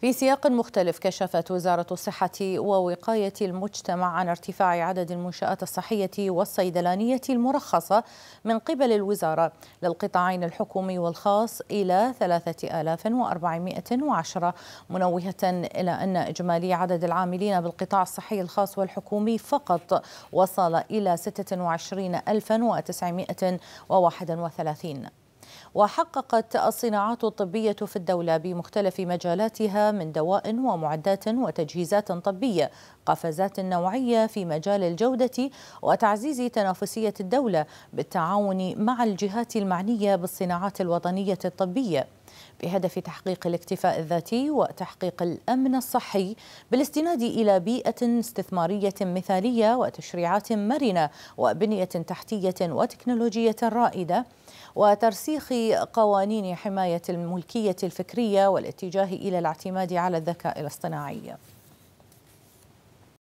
في سياق مختلف كشفت وزارة الصحة ووقاية المجتمع عن ارتفاع عدد المنشآت الصحية والصيدلانية المرخصة من قبل الوزارة للقطاعين الحكومي والخاص إلى 3410 منوهة إلى أن إجمالي عدد العاملين بالقطاع الصحي الخاص والحكومي فقط وصل إلى 26931 وحققت الصناعات الطبية في الدولة بمختلف مجالاتها من دواء ومعدات وتجهيزات طبية قفزات نوعية في مجال الجودة وتعزيز تنافسية الدولة بالتعاون مع الجهات المعنية بالصناعات الوطنية الطبية بهدف تحقيق الاكتفاء الذاتي وتحقيق الامن الصحي بالاستناد الى بيئه استثماريه مثاليه وتشريعات مرنه وبنيه تحتيه وتكنولوجيه رائده وترسيخ قوانين حمايه الملكيه الفكريه والاتجاه الى الاعتماد على الذكاء الاصطناعي